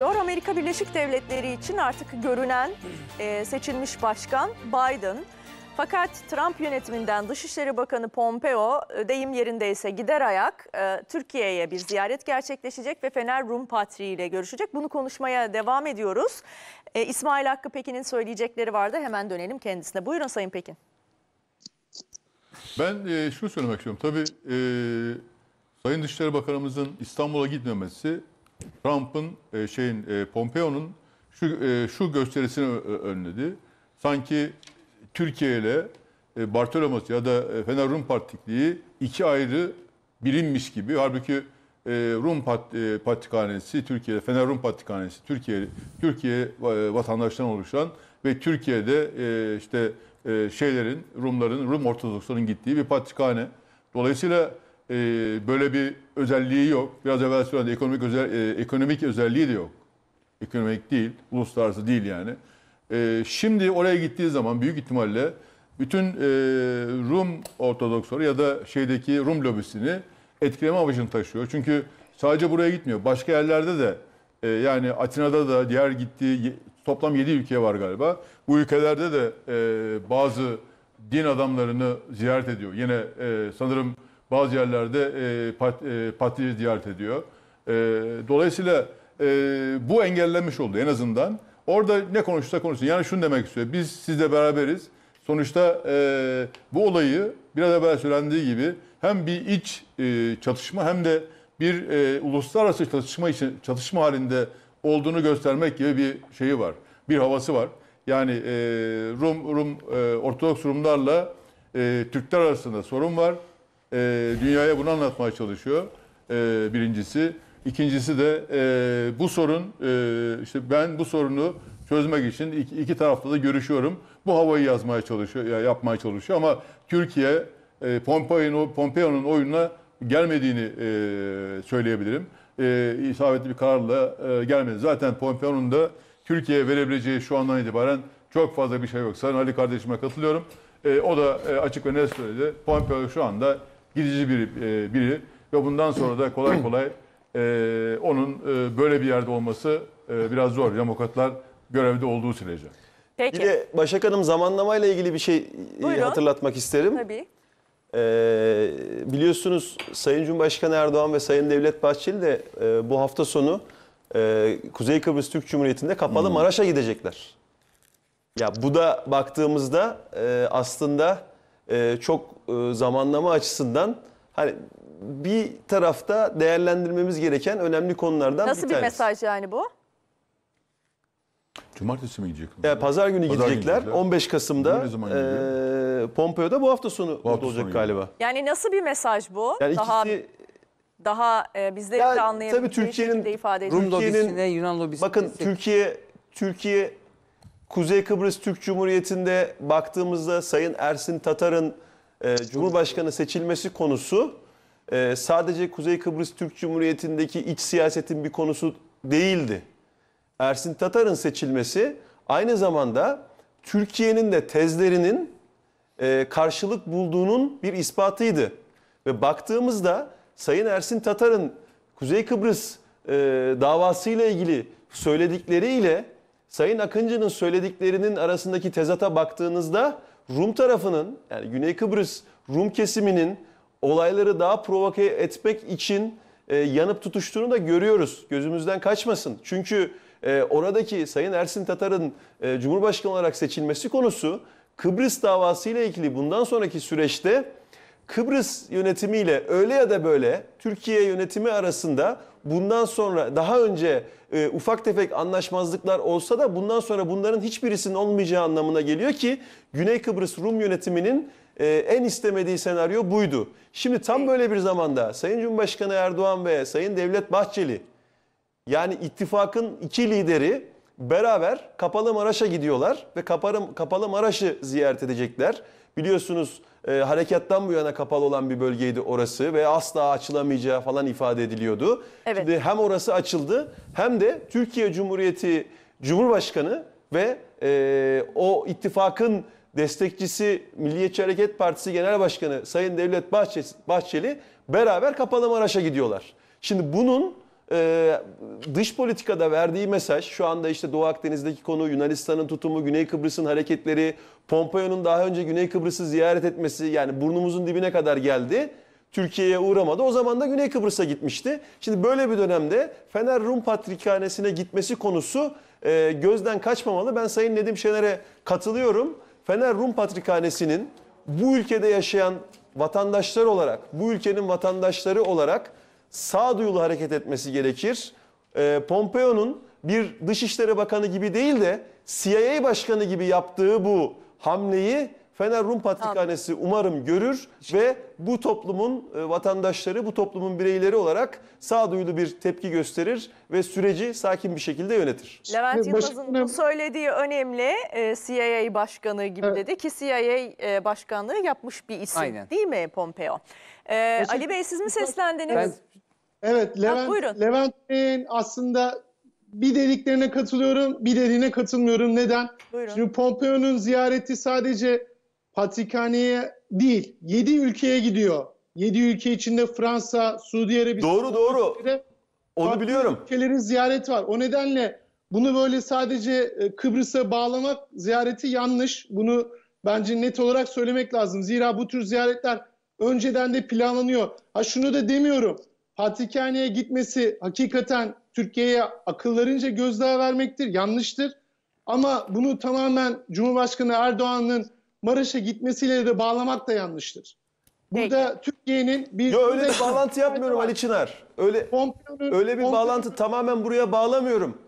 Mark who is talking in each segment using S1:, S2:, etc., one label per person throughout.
S1: Amerika Birleşik Devletleri için artık görünen e, seçilmiş başkan Biden. Fakat Trump yönetiminden Dışişleri Bakanı Pompeo e, deyim yerindeyse gider ayak e, Türkiye'ye bir ziyaret gerçekleşecek ve Fener Rum Patriği ile görüşecek. Bunu konuşmaya devam ediyoruz. E, İsmail Hakkı Pekin'in söyleyecekleri vardı. Hemen dönelim kendisine. Buyurun Sayın Pekin.
S2: Ben e, şunu söylemek istiyorum. Tabii e, Sayın Dışişleri Bakanımızın İstanbul'a gitmemesi Trump'ın e, şeyin e, Pompeo'nun şu e, şu gösterisini önledi. Sanki Türkiye ile e, Bartolomeos ya da e, Fener Rum Patrikliği iki ayrı birimmiş gibi. Halbuki e, Rum Pat, e, Patrikhanesi Türkiye'de Fener Rum Patrikhanesi Türkiye Türkiye e, vatandaşlarından oluşan ve Türkiye'de e, işte e, şeylerin Rumların Rum Ortodoksların gittiği bir patrikhane. Dolayısıyla e, böyle bir özelliği yok. Biraz evvel söyledi ekonomik özel, e, ekonomik özelliği de yok. Ekonomik değil, uluslararası değil yani. E, şimdi oraya gittiği zaman büyük ihtimalle bütün e, Rum Ortodoksları ya da şeydeki Rum lobisini etkileme amacını taşıyor. Çünkü sadece buraya gitmiyor. Başka yerlerde de e, yani Atina'da da diğer gittiği toplam 7 ülke var galiba. Bu ülkelerde de e, bazı din adamlarını ziyaret ediyor. Yine e, sanırım bazı yerlerde e, pat, e, partileri ziyaret ediyor. E, dolayısıyla e, bu engellenmiş oldu en azından. Orada ne konuşsa konuşsun. Yani şunu demek istiyor. Biz sizle beraberiz. Sonuçta e, bu olayı biraz evvel söylendiği gibi hem bir iç e, çatışma hem de bir e, uluslararası çatışma için çatışma halinde olduğunu göstermek gibi bir şeyi var. Bir havası var. Yani e, Rum Rum e, Ortodoks Rumlarla e, Türkler arasında sorun var e, dünyaya bunu anlatmaya çalışıyor e, birincisi. İkincisi de e, bu sorun, e, işte ben bu sorunu çözmek için iki, iki tarafta da görüşüyorum. Bu havayı yazmaya çalışıyor, yapmaya çalışıyor ama Türkiye e, Pompeo'nun Pompeo oyununa gelmediğini e, söyleyebilirim. E, isabetli bir kararla e, gelmedi. Zaten Pompeo'nun da Türkiye'ye verebileceği şu andan itibaren çok fazla bir şey yok. Sayın Ali kardeşime katılıyorum. E, o da e, açık ve net söyledi. Pompeo şu anda gidici biri, e, biri ve bundan sonra da kolay kolay e, onun e, böyle bir yerde olması
S3: e, biraz zor. Demokratlar görevde olduğu sürece. Peki. Bir de Başak Hanım zamanlamayla ilgili bir şey e, Buyurun. hatırlatmak isterim. Tabii. Ee, biliyorsunuz Sayın Cumhurbaşkanı Erdoğan ve Sayın Devlet Bahçeli de e, bu hafta sonu e, Kuzey Kıbrıs Türk Cumhuriyeti'nde kapalı hmm. Maraş'a gidecekler. Ya bu da baktığımızda e, aslında e, çok e, zamanlama açısından hani bir tarafta değerlendirmemiz gereken önemli konulardan Nasıl bir, bir
S1: mesaj yani bu?
S2: Cumartesi mi gidecek?
S3: Yani e, pazar günü pazar gidecekler. Günü 15 Kasım'da e, Pompeo'da bu hafta sonu bu hafta olacak sonu galiba. Gibi.
S1: Yani nasıl bir mesaj bu? Yani daha ikisi, daha e, bizleri de anlayabileceği tabii Türkiye'nin, ifade Rum Türkiye'nin, lobisine,
S3: Yunan lobisine. Bakın Türkiye Türkiye Kuzey Kıbrıs Türk Cumhuriyeti'nde baktığımızda Sayın Ersin Tatar'ın e, Cumhurbaşkanı seçilmesi konusu e, sadece Kuzey Kıbrıs Türk Cumhuriyeti'ndeki iç siyasetin bir konusu değildi. Ersin Tatar'ın seçilmesi aynı zamanda Türkiye'nin de tezlerinin e, karşılık bulduğunun bir ispatıydı. Ve baktığımızda Sayın Ersin Tatar'ın Kuzey Kıbrıs e, davasıyla ilgili söyledikleriyle Sayın Akıncı'nın söylediklerinin arasındaki tezata baktığınızda Rum tarafının yani Güney Kıbrıs Rum kesiminin olayları daha provoke etmek için e, yanıp tutuştuğunu da görüyoruz. Gözümüzden kaçmasın. Çünkü e, oradaki Sayın Ersin Tatar'ın e, Cumhurbaşkanı olarak seçilmesi konusu Kıbrıs davası ile ilgili bundan sonraki süreçte Kıbrıs yönetimiyle öyle ya da böyle Türkiye yönetimi arasında bundan sonra daha önce e, ufak tefek anlaşmazlıklar olsa da bundan sonra bunların hiçbirisinin olmayacağı anlamına geliyor ki Güney Kıbrıs Rum yönetiminin ee, en istemediği senaryo buydu. Şimdi tam böyle bir zamanda Sayın Cumhurbaşkanı Erdoğan ve Sayın Devlet Bahçeli yani ittifakın iki lideri beraber Kapalı Maraş'a gidiyorlar ve Kapalı, Kapalı Maraş'ı ziyaret edecekler. Biliyorsunuz e, harekattan bu yana kapalı olan bir bölgeydi orası ve asla açılamayacağı falan ifade ediliyordu. Evet. Şimdi hem orası açıldı hem de Türkiye Cumhuriyeti Cumhurbaşkanı ve e, o ittifakın destekçisi Milliyetçi Hareket Partisi Genel Başkanı Sayın Devlet Bahçeli beraber kapalı Maraş'a gidiyorlar. Şimdi bunun e, dış politikada verdiği mesaj şu anda işte Doğu Akdeniz'deki konu, Yunanistan'ın tutumu, Güney Kıbrıs'ın hareketleri, Pompeo'nun daha önce Güney Kıbrıs'ı ziyaret etmesi yani burnumuzun dibine kadar geldi. Türkiye'ye uğramadı. O zaman da Güney Kıbrıs'a gitmişti. Şimdi böyle bir dönemde Fener Rum Patrikhanesi'ne gitmesi konusu e, gözden kaçmamalı. Ben Sayın Nedim Şener'e katılıyorum. Fener Rum Patrikhanesi'nin bu ülkede yaşayan vatandaşlar olarak, bu ülkenin vatandaşları olarak sağduyulu hareket etmesi gerekir. E, Pompeo'nun bir Dışişleri Bakanı gibi değil de CIA Başkanı gibi yaptığı bu hamleyi Fener Rum Patrikhanesi umarım görür ve bu toplumun e, vatandaşları, bu toplumun bireyleri olarak sağduyulu bir tepki gösterir ve süreci sakin bir şekilde yönetir.
S1: Levent Yılmaz'ın bu söylediği önemli. E, CIA başkanı gibi evet. dedi ki CIA e, başkanlığı yapmış bir isim Aynen. değil mi Pompeo? Ee, Ali Bey siz mi seslendiniz? Ben
S4: Evet Levent, Levent Bey'in aslında bir dediklerine katılıyorum, bir dediğine katılmıyorum. Neden? Buyurun. Şimdi Pompeo'nun ziyareti sadece Patrikhane'ye değil, 7 ülkeye gidiyor. 7 ülke içinde Fransa, Suudi Arabistan... Doğru doğru. Onu biliyorum. Ülkelerin ziyareti var. O nedenle bunu böyle sadece e, Kıbrıs'a bağlamak ziyareti yanlış. Bunu bence net olarak söylemek lazım. Zira bu tür ziyaretler önceden de planlanıyor. Ha şunu da demiyorum. Patrikhane'ye gitmesi hakikaten Türkiye'ye akıllarınca gözdağı vermektir, yanlıştır. Ama bunu tamamen Cumhurbaşkanı Erdoğan'ın Maraş'a gitmesiyle de bağlamak da yanlıştır. Burada Türkiye'nin
S3: bir... Yo, öyle bir bağlantı yapmıyorum Ali Çınar. Öyle, komplonun, öyle bir komplonun. bağlantı tamamen buraya bağlamıyorum.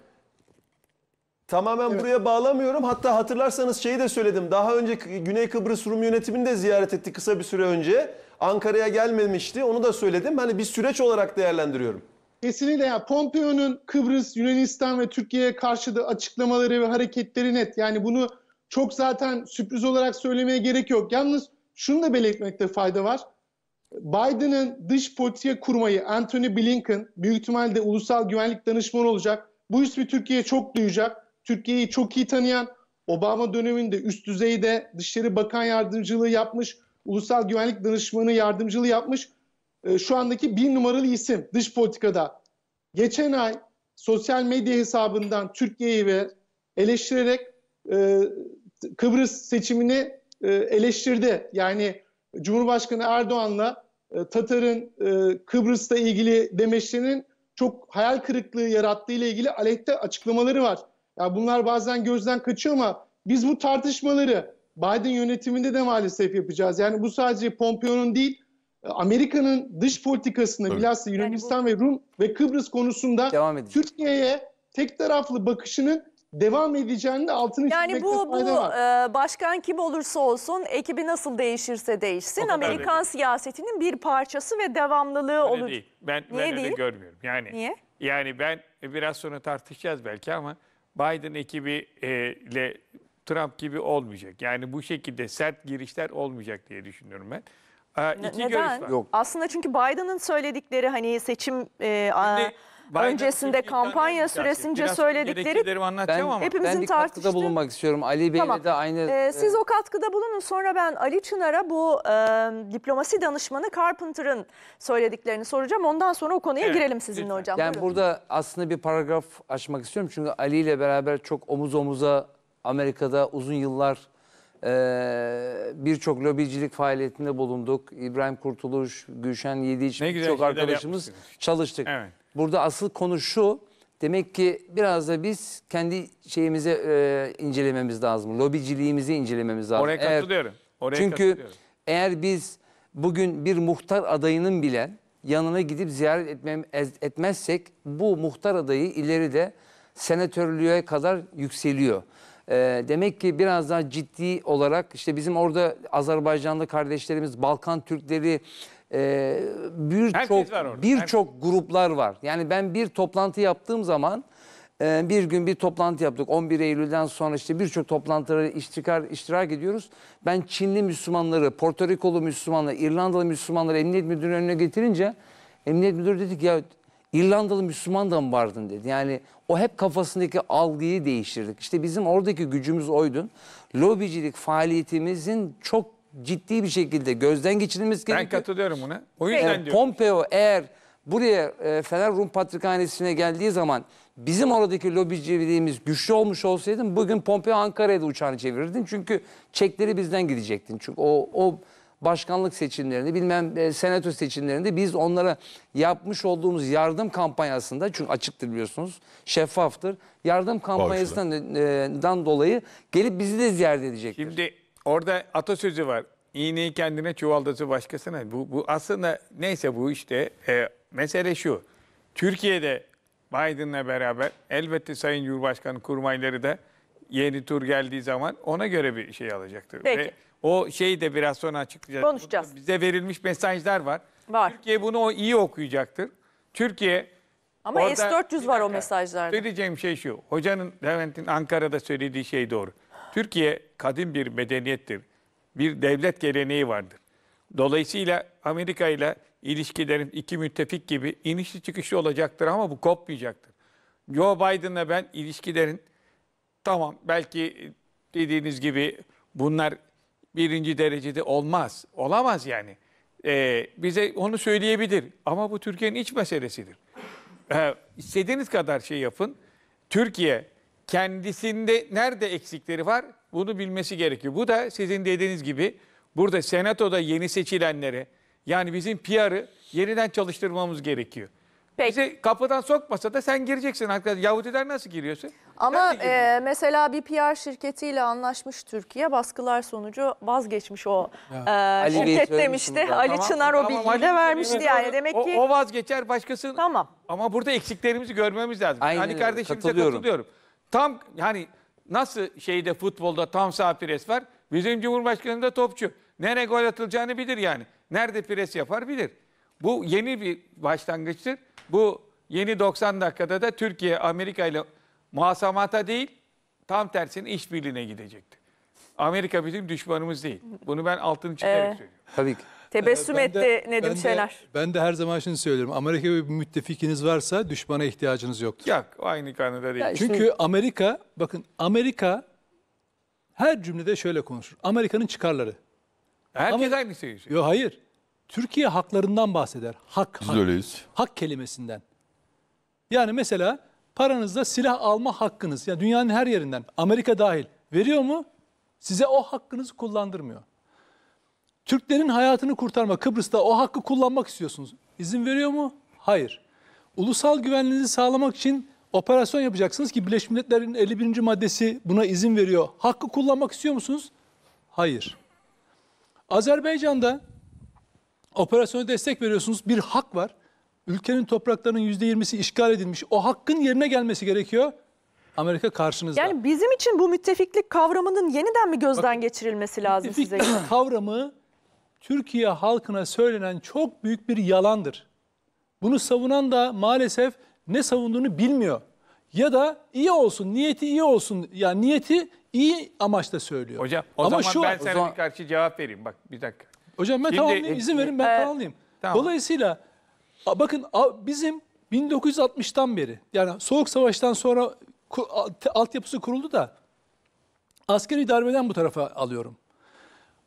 S3: Tamamen evet. buraya bağlamıyorum. Hatta hatırlarsanız şeyi de söyledim. Daha önce Güney Kıbrıs Rum yönetimini de ziyaret ettik kısa bir süre önce. Ankara'ya gelmemişti. Onu da söyledim. Hani bir süreç olarak değerlendiriyorum.
S4: Kesinlikle ya yani Pompeo'nun Kıbrıs, Yunanistan ve Türkiye'ye karşı da açıklamaları ve hareketleri net. Yani bunu çok zaten sürpriz olarak söylemeye gerek yok. Yalnız şunu da belirtmekte fayda var. Biden'ın dış politika kurmayı Anthony Blinken büyük ihtimalle ulusal güvenlik danışmanı olacak. Bu ismi Türkiye çok duyacak. Türkiye'yi çok iyi tanıyan Obama döneminde üst düzeyde dışişleri bakan yardımcılığı yapmış ulusal güvenlik danışmanı yardımcılığı yapmış e, şu andaki bir numaralı isim dış politikada. Geçen ay sosyal medya hesabından Türkiye'yi ve eleştirerek e, Kıbrıs seçimini e, eleştirdi. Yani Cumhurbaşkanı Erdoğan'la e, Tatar'ın e, Kıbrıs'la ilgili demeçlerinin çok hayal kırıklığı yarattığı ile ilgili aleyhte açıklamaları var. Ya yani bunlar bazen gözden kaçıyor ama biz bu tartışmaları Biden yönetiminde de maalesef yapacağız. Yani bu sadece Pompeo'nun değil, Amerika'nın dış politikasını evet. bilhassa Yunanistan yani bu... ve Rum ve Kıbrıs konusunda Türkiye'ye tek taraflı bakışının devam edeceğini de altını yani bu, bu var.
S1: E, başkan kim olursa olsun ekibi nasıl değişirse değişsin Amerikan öyle. siyasetinin bir parçası ve devamlılığı olur. Ben, Niye
S5: ben değil? öyle görmüyorum. Yani, Niye? Yani ben biraz sonra tartışacağız belki ama Biden ekibiyle e, Trump gibi olmayacak. Yani bu şekilde sert girişler olmayacak diye düşünüyorum ben. Ee, Neden? Görüş var. Yok.
S1: Aslında çünkü Biden'ın söyledikleri hani seçim e, Biden öncesinde kampanya süresince Biraz söyledikleri ben, ama. hepimizin ben bir tartıştığı.
S6: katkıda bulunmak istiyorum. Ali Bey'le tamam. de aynı. Ee, siz o
S1: katkıda bulunun sonra ben Ali Çınar'a bu e, diplomasi danışmanı Carpenter'ın söylediklerini soracağım. Ondan sonra o konuya evet, girelim sizinle lütfen. hocam. Yani Buyurun.
S6: burada aslında bir paragraf açmak istiyorum. Çünkü Ali ile beraber çok omuz omuza Amerika'da uzun yıllar e, birçok lobicilik faaliyetinde bulunduk. İbrahim Kurtuluş, Gülşen Yediç birçok arkadaşımız çalıştık. Evet. Burada asıl konu şu. Demek ki biraz da biz kendi şeyimize e, incelememiz lazım. Lobiciliğimizi incelememiz lazım. Oraya katılıyorum. Oraya çünkü katılıyorum. eğer biz bugün bir muhtar adayının bile yanına gidip ziyaret etmem, etmezsek bu muhtar adayı ileride senatörlüğe kadar yükseliyor. Ee, demek ki biraz daha ciddi olarak işte bizim orada Azerbaycanlı kardeşlerimiz, Balkan Türkleri e, birçok birçok gruplar var. Yani ben bir toplantı yaptığım zaman e, bir gün bir toplantı yaptık. 11 Eylül'den sonra işte birçok toplantılara iştirak, iştirak ediyoruz. Ben Çinli Müslümanları, Porto Rikolu Müslümanları, İrlandalı Müslümanları Emniyet Müdürü'nün önüne getirince Emniyet Müdürü dedi ki ya İrlandalı Müslüman da mı vardın dedi. Yani o hep kafasındaki algıyı değiştirdik. İşte bizim oradaki gücümüz oydu. Lobicilik faaliyetimizin çok ciddi bir şekilde gözden geçirilmesi gerekiyor. Ben katılıyorum buna. O yüzden diyorum. Pompeo eğer buraya e, Fener Rum Patrikhanesi'ne geldiği zaman bizim oradaki lobiciliğimiz güçlü olmuş olsaydı bugün Pompeo Ankara'ya da uçağını çevirirdin. Çünkü çekleri bizden gidecektin. Çünkü o, o başkanlık seçimlerinde, bilmem e, senato seçimlerinde biz onlara yapmış olduğumuz yardım kampanyasında çünkü açıktır biliyorsunuz şeffaftır. Yardım kampanyasından e, dolayı gelip bizi de ziyaret edecektir. Şimdi orada
S5: atasözü var. İğneyi kendine çuvaldızı başkasına. Bu, bu aslında neyse bu işte e, mesele şu. Türkiye'de Biden'la beraber elbette Sayın Cumhurbaşkanı kurmayları da yeni tur geldiği zaman ona göre bir şey alacaktır. Peki. Ve o şeyi de biraz sonra açıklayacağız. Konuşacağız. Burada bize verilmiş mesajlar var. Var. Türkiye bunu o iyi okuyacaktır. Türkiye ama orada, S-400 var
S1: o mesajlarda.
S5: Söyleyeceğim şey şu. Hocanın Levent'in Ankara'da söylediği şey doğru. Türkiye kadim bir medeniyettir. Bir devlet geleneği vardır. Dolayısıyla Amerika ile ilişkilerin iki müttefik gibi inişli çıkışı olacaktır ama bu kopmayacaktır. Joe Biden'la ben ilişkilerin tamam belki dediğiniz gibi bunlar birinci derecede olmaz. Olamaz yani. Ee, bize onu söyleyebilir. Ama bu Türkiye'nin iç meselesidir. Ee, istediğiniz kadar şey yapın. Türkiye kendisinde nerede eksikleri var bunu bilmesi gerekiyor. Bu da sizin dediğiniz gibi burada senatoda yeni seçilenlere yani bizim PR'ı yeniden çalıştırmamız gerekiyor. Peki. Bizi kapıdan sokmasa da sen gireceksin arkadaş. Yahudiler nasıl giriyorsun?
S1: Ama e, mesela bir PR şirketiyle anlaşmış Türkiye baskılar sonucu vazgeçmiş o ya. e, şirket demişti. Ali Çınar o bilgiyi tamam, de vermişti yani. Demek ki o
S5: vazgeçer başkası. Tamam. Ama burada eksiklerimizi görmemiz lazım. Aynen, hani kardeşimize katılıyorum. katılıyorum. Tam yani nasıl şeyde futbolda tam sağ pres var. Bizim Cumhurbaşkanı da topçu. Nereye gol atılacağını bilir yani. Nerede pres yapar bilir. Bu yeni bir başlangıçtır. Bu yeni 90 dakikada da Türkiye Amerika ile muhasamata değil tam tersine işbirliğine gidecekti. Amerika bizim düşmanımız değil. Bunu ben altını çizerek Ee, söylüyorum. Tabii ki.
S7: Tebessüm ee, Ben etti
S1: de- Nedim ben de-
S5: ben de her zaman
S7: şunu söylüyorum. Amerika gibi bir müttefikiniz varsa düşmana ihtiyacınız yoktur. Yok aynı kanıda değil. Çünkü Amerika, bakın Amerika her cümlede şöyle konuşur. Amerika'nın çıkarları. Herkes aynı şeyi söylüyor. Yok hayır. Türkiye haklarından bahseder. Hak, Biz hak. öyleyiz. Hak kelimesinden. Yani mesela paranızda silah alma hakkınız, yani dünyanın her yerinden, Amerika dahil veriyor mu? Size o hakkınızı kullandırmıyor. Türklerin hayatını kurtarma, Kıbrıs'ta o hakkı kullanmak istiyorsunuz. İzin veriyor mu? Hayır. Ulusal güvenliğinizi sağlamak için operasyon yapacaksınız ki Birleşmiş Milletler'in 51. maddesi buna izin veriyor. Hakkı kullanmak istiyor musunuz? Hayır. Azerbaycan'da operasyona destek veriyorsunuz. Bir hak var. Ülkenin topraklarının yüzde yirmisi işgal edilmiş. O hakkın yerine gelmesi gerekiyor. Amerika karşınızda.
S1: Yani bizim için bu müttefiklik kavramının yeniden mi gözden Bak, geçirilmesi lazım size?
S7: kavramı Türkiye halkına söylenen çok büyük bir yalandır. Bunu savunan da maalesef ne savunduğunu bilmiyor. Ya da iyi olsun, niyeti iyi olsun. Yani niyeti iyi amaçla söylüyor. Hocam o Ama zaman şu, ben sana zaman...
S5: karşı cevap vereyim. Bak bir dakika. Hocam ben Şimdi, tamamlayayım izin e, verin ben e, tamamlayayım. Tamam.
S7: Dolayısıyla bakın bizim 1960'tan beri
S5: yani Soğuk Savaş'tan sonra
S7: altyapısı kuruldu da askeri darbeden bu tarafa alıyorum.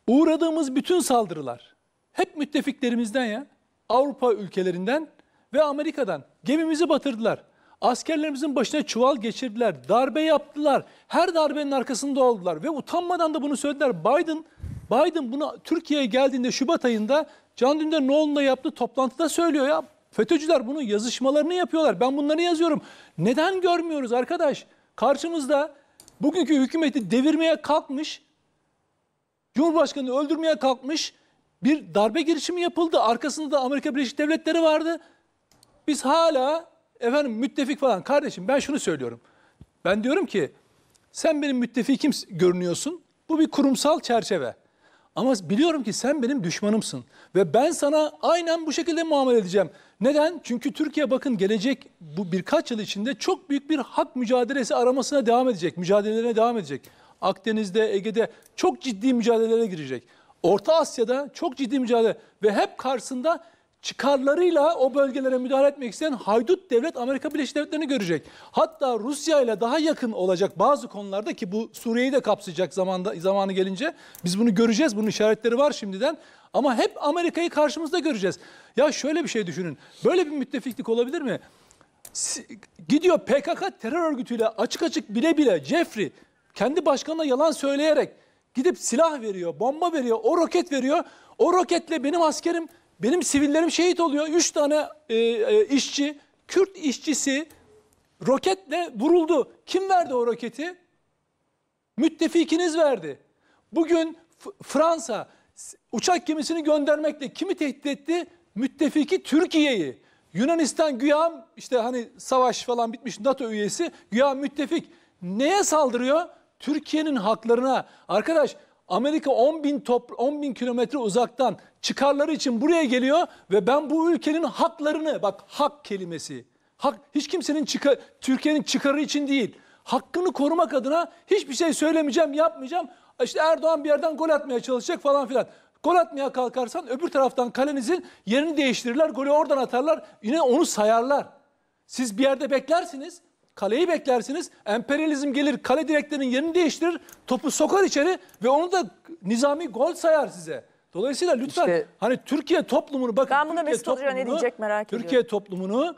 S7: Uğradığımız bütün saldırılar hep müttefiklerimizden ya Avrupa ülkelerinden ve Amerika'dan gemimizi batırdılar. Askerlerimizin başına çuval geçirdiler, darbe yaptılar. Her darbenin arkasında oldular ve utanmadan da bunu söylediler. Biden Biden buna Türkiye'ye geldiğinde Şubat ayında Can Dündar Noğlu'nda yaptığı toplantıda söylüyor ya. FETÖ'cüler bunu yazışmalarını yapıyorlar. Ben bunları yazıyorum. Neden görmüyoruz arkadaş? Karşımızda bugünkü hükümeti devirmeye kalkmış, Cumhurbaşkanı öldürmeye kalkmış bir darbe girişimi yapıldı. Arkasında da Amerika Birleşik Devletleri vardı. Biz hala efendim müttefik falan. Kardeşim ben şunu söylüyorum. Ben diyorum ki sen benim müttefikim görünüyorsun. Bu bir kurumsal çerçeve. Ama biliyorum ki sen benim düşmanımsın ve ben sana aynen bu şekilde muamele edeceğim. Neden? Çünkü Türkiye bakın gelecek bu birkaç yıl içinde çok büyük bir hak mücadelesi aramasına devam edecek, mücadelelerine devam edecek. Akdeniz'de, Ege'de çok ciddi mücadelelere girecek. Orta Asya'da çok ciddi mücadele ve hep karşısında çıkarlarıyla o bölgelere müdahale etmek isteyen haydut devlet Amerika Birleşik Devletleri'ni görecek. Hatta Rusya ile daha yakın olacak bazı konularda ki bu Suriye'yi de kapsayacak zamanda zamanı gelince biz bunu göreceğiz. Bunun işaretleri var şimdiden. Ama hep Amerika'yı karşımızda göreceğiz. Ya şöyle bir şey düşünün. Böyle bir müttefiklik olabilir mi? Gidiyor PKK terör örgütüyle açık açık bile bile Jeffrey kendi başkanına yalan söyleyerek gidip silah veriyor, bomba veriyor, o roket veriyor. O roketle benim askerim benim sivillerim şehit oluyor. Üç tane e, e, işçi, Kürt işçisi roketle vuruldu. Kim verdi o roketi? Müttefikiniz verdi. Bugün F Fransa uçak gemisini göndermekle kimi tehdit etti? Müttefiki Türkiye'yi. Yunanistan güya işte hani savaş falan bitmiş NATO üyesi güya müttefik. Neye saldırıyor? Türkiye'nin haklarına. Arkadaş Amerika 10 bin, top, 10 bin kilometre uzaktan çıkarları için buraya geliyor ve ben bu ülkenin haklarını, bak hak kelimesi, hak hiç kimsenin çıkar, Türkiye'nin çıkarı için değil, hakkını korumak adına hiçbir şey söylemeyeceğim, yapmayacağım. İşte Erdoğan bir yerden gol atmaya çalışacak falan filan. Gol atmaya kalkarsan öbür taraftan kalenizin yerini değiştirirler, golü oradan atarlar, yine onu sayarlar. Siz bir yerde beklersiniz, Kaleyi beklersiniz. Emperyalizm gelir, kale direklerinin yerini değiştirir, topu sokar içeri ve onu da nizami gol sayar size. Dolayısıyla lütfen işte, hani Türkiye toplumunu bakın. Ben buna Türkiye Mesut Hoca ne diyecek merak ediyorum. Türkiye toplumunu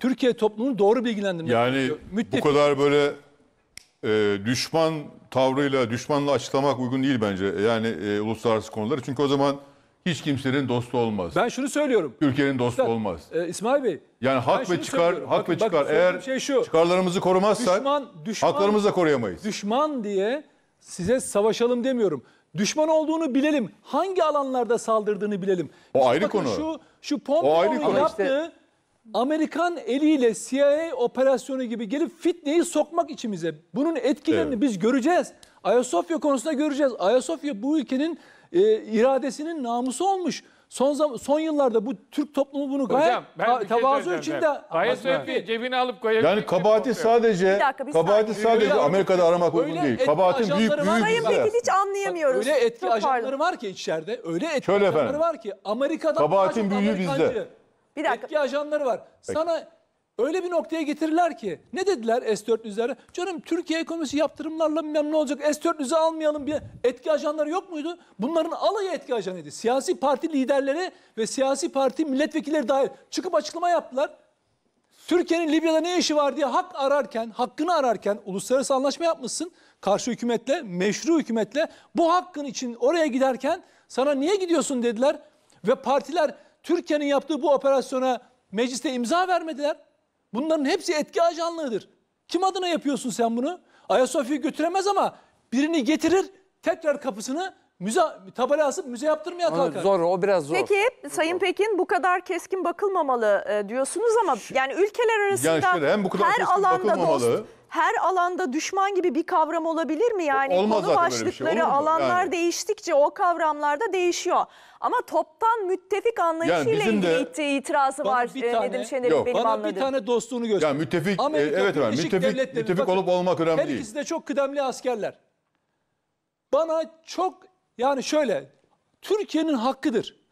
S7: Türkiye toplumunu doğru bilgilendirmek
S2: Yani Müttefik. bu kadar böyle e, düşman tavrıyla, düşmanla açıklamak uygun değil bence. Yani e, uluslararası konuları. Çünkü o zaman hiç kimsenin dostu olmaz. Ben şunu söylüyorum. Ülkenin dostu Üstad, olmaz.
S7: E, İsmail Bey. Yani hak ve çıkar, söylüyorum. hak bakın, ve çıkar. Bakın, Eğer şey şu, çıkarlarımızı korumazsak düşman, düşman, haklarımızı da koruyamayız. Düşman diye size savaşalım demiyorum. Düşman olduğunu bilelim. Hangi alanlarda saldırdığını bilelim. O Şimdi ayrı bakın, konu. Şu, şu Pompeo'nun yaptığı... Işte... Amerikan eliyle CIA operasyonu gibi gelip fitneyi sokmak içimize. Bunun etkilerini evet. biz göreceğiz. Ayasofya konusunda göreceğiz. Ayasofya bu ülkenin e, iradesinin namusu olmuş. Son zam- son yıllarda bu Türk toplumu bunu gayet Hocam, ben bir ta-
S5: şey içinde Ayasofya'yı cebine alıp koyabilir. Yani
S2: kabahati sadece Bir dakika, kabahati saniye. sadece Öyle- Amerika'da aramak öyle uygun değil. Kabahatin büyük büyük Sayın bizde.
S1: hiç anlayamıyoruz. öyle etki Çok
S7: pardon. var ki içeride. Öyle etki Şöyle ajanları efendim. var ki Amerika'da Kabahatin büyüğü bizde. Bir dakika. Etki ajanları var. Sana öyle bir noktaya getirirler ki ne dediler S-400'lere? Canım Türkiye ekonomisi yaptırımlarla memnun olacak S-400'ü almayalım bir etki ajanları yok muydu? Bunların alayı etki ajanıydı. Siyasi parti liderleri ve siyasi parti milletvekilleri dahil çıkıp açıklama yaptılar. Türkiye'nin Libya'da ne işi var diye hak ararken, hakkını ararken uluslararası anlaşma yapmışsın. Karşı hükümetle, meşru hükümetle bu hakkın için oraya giderken sana niye gidiyorsun dediler. Ve partiler Türkiye'nin yaptığı bu operasyona mecliste imza vermediler. Bunların hepsi etki ajanlığıdır. Kim adına yapıyorsun sen bunu? Ayasofya'yı götüremez ama birini getirir tekrar kapısını müze tabela
S1: müze yaptırmaya
S6: kalkar. Zor o biraz
S1: zor. Peki Sayın Pekin bu kadar keskin bakılmamalı e, diyorsunuz ama yani ülkeler arasında yani şöyle, hem bu kadar her keskin alanda bakılmamalı, dost her alanda düşman gibi bir kavram olabilir mi? Yani Olmaz konu zaten şey, alanlar Yani. değiştikçe o kavramlar da değişiyor. Ama toptan müttefik anlayışıyla bizim ilgili itirazı Bana var bir e, tane- Nedim Şener'in benim Bana anladığım. bir
S2: tane dostluğunu göster. Yani müttefik, e, Amerika evet efendim, müttefik, müttefik olup olmak önemli Her değil. ikisi
S7: de çok kıdemli askerler. Bana çok yani şöyle Türkiye'nin hakkıdır.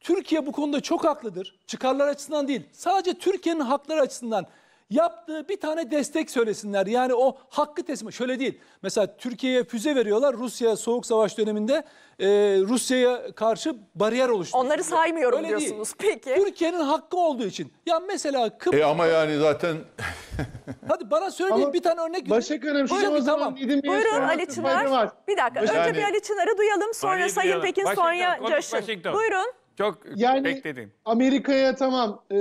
S7: Türkiye bu konuda çok haklıdır. Çıkarlar açısından değil. Sadece Türkiye'nin hakları açısından yaptığı bir tane destek söylesinler. Yani o hakkı teslim. Şöyle değil. Mesela Türkiye'ye füze veriyorlar. Rusya soğuk savaş döneminde e, Rusya'ya karşı bariyer oluşturuyor. Onları saymıyorum Öyle diyorsunuz. Değil. Peki. Türkiye'nin hakkı olduğu için. Ya mesela Kıbrıs... E ama
S2: yani zaten...
S7: Hadi bana söyleyin ama bir tane örnek.
S2: Başakanım şu Buyurun, zaman tamam. Buyurun
S4: Ali Çınar. Bir dakika. Önce yani, bir Ali Çınar'ı duyalım. Sonra
S5: Sayın duyalım. Pekin, Washington, sonra Coşun. Buyurun. Çok yani, bekledim.
S4: Amerika'ya tamam... E,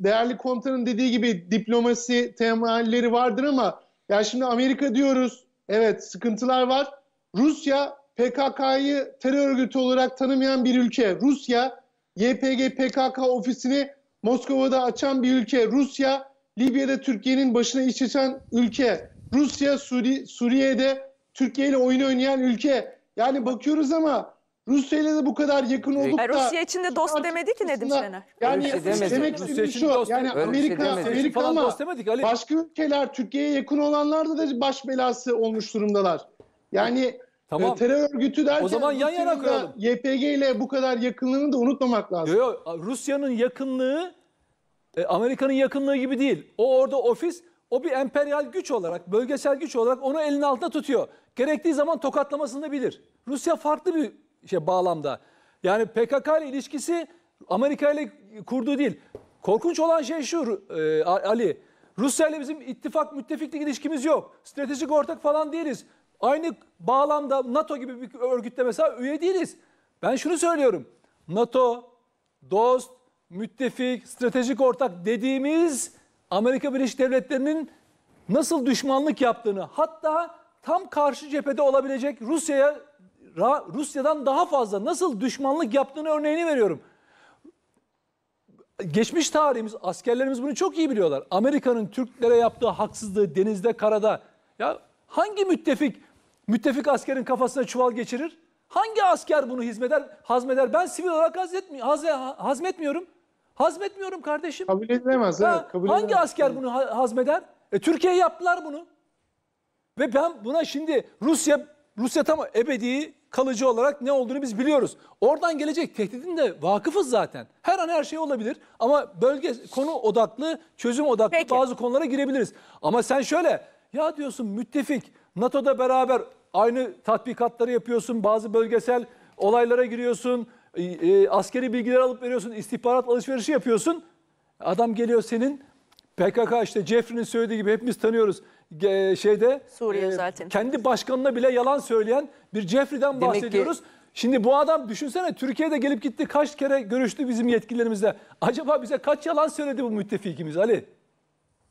S4: değerli komutanın dediği gibi diplomasi temelleri vardır ama ya şimdi Amerika diyoruz evet sıkıntılar var. Rusya PKK'yı terör örgütü olarak tanımayan bir ülke. Rusya YPG PKK ofisini Moskova'da açan bir ülke. Rusya Libya'da Türkiye'nin başına iş açan ülke. Rusya Suri, Suriye'de Türkiye ile oyun oynayan ülke. Yani bakıyoruz ama Rusya ile de bu kadar yakın olup da... Rusya
S1: için de dost demedi ki Nedim Şener. Yani Öyle bir şey demedi. demek
S4: istediğim için şu, dost- yani Öyle şey Amerika, Amerika ama dost demedik Ali. başka
S1: ülkeler Türkiye'ye yakın olanlarda
S4: da baş belası olmuş durumdalar. Yani e, Tamam. terör örgütü derken O zaman yan yana koyalım. YPG ile bu kadar yakınlığını da unutmamak lazım. Yo, yo, Rusya'nın yakınlığı
S7: e, Amerika'nın yakınlığı gibi değil. O orada ofis, o bir emperyal güç olarak, bölgesel güç olarak onu elinin altında tutuyor. Gerektiği zaman tokatlamasını da bilir. Rusya farklı bir şey bağlamda. Yani PKK ile ilişkisi Amerika ile kurduğu değil. Korkunç olan şey şu e, Ali. Rusya ile bizim ittifak müttefiklik ilişkimiz yok. Stratejik ortak falan değiliz. Aynı bağlamda NATO gibi bir örgütte mesela üye değiliz. Ben şunu söylüyorum. NATO, dost, müttefik, stratejik ortak dediğimiz Amerika Birleşik Devletleri'nin nasıl düşmanlık yaptığını hatta tam karşı cephede olabilecek Rusya'ya Rusya'dan daha fazla nasıl düşmanlık yaptığını örneğini veriyorum. Geçmiş tarihimiz, askerlerimiz bunu çok iyi biliyorlar. Amerika'nın Türklere yaptığı haksızlığı denizde, karada. Ya hangi müttefik, müttefik askerin kafasına çuval geçirir? Hangi asker bunu hizmeder, hazmeder? Ben sivil olarak hazmetmi haz hazmetmiyorum. Hazmetmiyorum kardeşim. Kabul edilemez. Ha, kabul hangi edilemez. asker bunu ha hazmeder? E, Türkiye yaptılar bunu. Ve ben buna şimdi Rusya Rusya tam ebedi kalıcı olarak ne olduğunu biz biliyoruz. Oradan gelecek tehdidin de vakıfız zaten. Her an her şey olabilir ama bölge konu odaklı, çözüm odaklı Peki. bazı konulara girebiliriz. Ama sen şöyle ya diyorsun müttefik NATO'da beraber aynı tatbikatları yapıyorsun, bazı bölgesel olaylara giriyorsun, e, e, askeri bilgiler alıp veriyorsun, istihbarat alışverişi yapıyorsun. Adam geliyor senin PKK işte Jeffrey'nin söylediği gibi hepimiz tanıyoruz. şeyde Suriye e, zaten. kendi başkanına bile yalan söyleyen bir Jeffrey'den Demek ki- bahsediyoruz. Şimdi bu adam düşünsene Türkiye'de gelip gitti kaç kere görüştü bizim yetkililerimizle. Acaba bize kaç yalan söyledi bu müttefikimiz Ali?